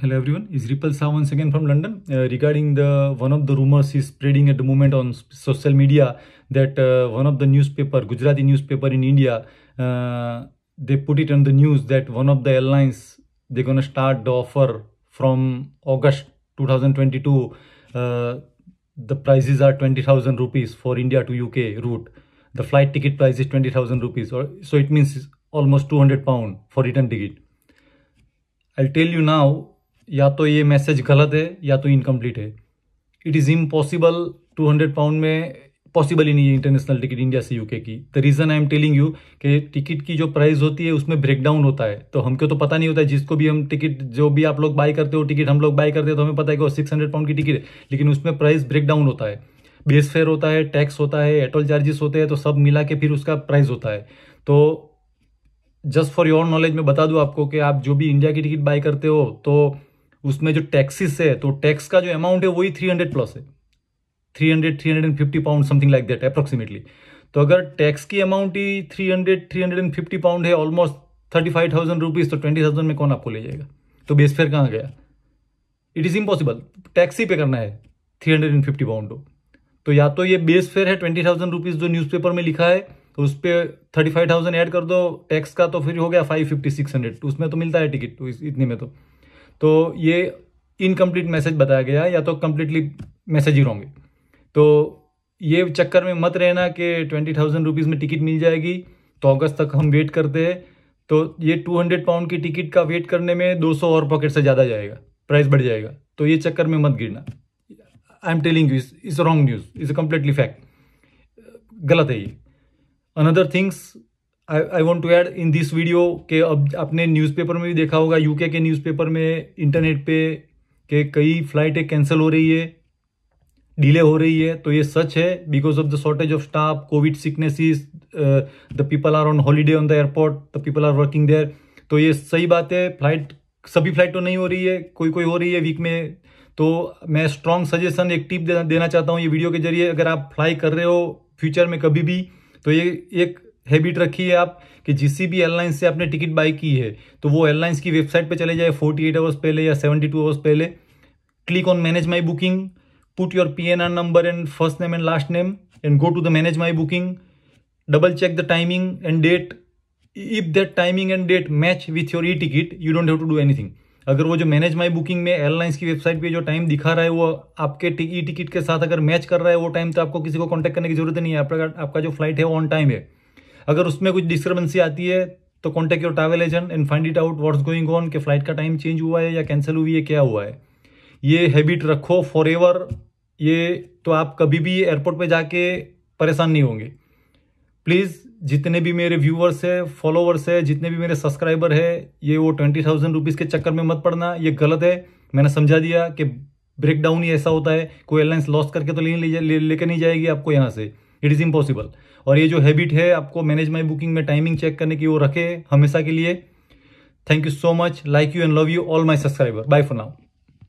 Hello everyone, it's Ripple Sa once again from London. Uh, regarding the one of the rumors is spreading at the moment on social media that uh, one of the newspaper, Gujarati newspaper in India, uh, they put it on the news that one of the airlines they're gonna start the offer from August 2022. Uh, the prices are 20,000 rupees for India to UK route. The flight ticket price is 20,000 rupees, or so it means almost 200 pound for return ticket. I'll tell you now या तो ये message गलत है या तो incomplete है it is impossible two hundred pound में possible ही नहीं है इंटरनेशनल टिकट इंडिया से यूके की the reason I am telling you कि टिकट की जो प्राइस होती है उसमें ब्रेकडाउन होता है तो हमको तो पता नहीं होता है जिसको भी हम टिकट जो भी आप लोग बाय करते हो टिकट हम लोग बाय करते हैं तो हमें पता है कि वो सिक्स हंड्रेड पाउंड की टिकट है लेकिन उसमें प्राइस ब्रेकडाउन होता है बेस फेयर होता है टैक्स होता है एटोल चार्जेस होते हैं तो सब मिला के फिर उसका प्राइस होता है तो जस्ट फॉर योर नॉलेज मैं बता दूँ आपको कि आप जो भी इंडिया की टिकट बाई करते हो तो उसमें जो टैक्सीस है तो टैक्स का जो अमाउंट है वही थ्री हंड्रेड प्लस है three hundred three hundred and fifty pound something like that approximately तो अगर टैक्स की अमाउंट ही three hundred three hundred and fifty pound है almost thirty five thousand rupees तो ट्वेंटी थाउजेंड में कौन आपको ले जाएगा तो बेस फेयर कहाँ गया इट इज़ इम्पॉसिबल ही पे करना है three hundred and fifty pound हो तो या तो ये बेस फेयर है ट्वेंटी थाउजेंड रुपीज़ जो पेपर में लिखा है तो उस पर थर्टी फाइव थाउजेंड एड कर दो टैक्स का तो फिर हो गया फाइव फिफ्टी सिक्स हंड्रेड उसमें तो मिलता है टिकट तो इतने में तो तो ये इनकम्प्लीट मैसेज बताया गया या तो कम्प्लीटली मैसेज ही होंगे तो ये चक्कर में मत रहना कि ट्वेंटी थाउजेंड रुपीज़ में टिकट मिल जाएगी तो अगस्त तक हम वेट करते हैं तो ये टू हंड्रेड पाउंड की टिकट का वेट करने में दो सौ और पॉकेट से ज़्यादा जाएगा प्राइस बढ़ जाएगा तो ये चक्कर में मत गिरना I am telling you is wrong news is a completely fact गलत है ये another things I want to add in this video के अब आपने न्यूज़पेपर में भी देखा होगा यूके के न्यूज़पेपर में इंटरनेट पे के कई फ्लाइटें कैंसिल हो रही है डिले हो रही है तो ये सच है because of the shortage of staff Covid sicknesses the people are on holiday on the airport the people are working there तो ये सही बात है फ्लाइट सभी फ्लाइट तो नहीं हो रही है कोई कोई हो रही है वीक में तो मैं स्ट्रॉन्ग सजेशन एक टिप देना चाहता हूँ ये वीडियो के जरिए अगर आप फ्लाई कर रहे हो फ्यूचर में कभी भी तो ये एक हैबिट रखी है आप कि जिस भी एयरलाइंस से आपने टिकट बाई की है तो वो एयरलाइंस की वेबसाइट पे चले जाए 48 एट आवर्स पहले या 72 टू आवर्स पहले click on manage my booking put your P N R number and first name and last name and go to the manage my booking double check the timing and date if that timing and date match with your e ticket you don't have to do anything अगर वो जो manage my booking में airlines की website पे जो time दिखा रहा है वो आपके ई टिकट के साथ अगर मैच कर रहा है वो टाइम तो आपको किसी को कॉन्टैक्ट करने की जरूरत नहीं है आपका आपका जो फ्लाइट है वो ऑन टाइम है अगर उसमें कुछ डिस्टर्बेंसी आती है तो contact your travel agent and find it out what's going on कि फ्लाइट का टाइम चेंज हुआ है या कैंसिल हुई है क्या हुआ है ये हैबिट रखो फॉर एवर ये तो आप कभी भी एयरपोर्ट पर जाके परेशान नहीं होंगे प्लीज़ जितने भी मेरे व्यूअर्स है फॉलोअर्स है जितने भी मेरे सब्सक्राइबर है ये वो ट्वेंटी थाउजेंड रुपीज़ के चक्कर में मत पड़ना ये गलत है मैंने समझा दिया कि ब्रेकडाउन ही ऐसा होता है कोई एयरलाइंस लॉस करके तो ले लेके ले, ले नहीं जाएगी आपको यहाँ से इट इज़ इम्पॉसिबल और ये जो हैबिट है आपको मैनेज माई बुकिंग में टाइमिंग चेक करने की वो रखे हमेशा के लिए thank you so much like you and love you all my subscriber bye for now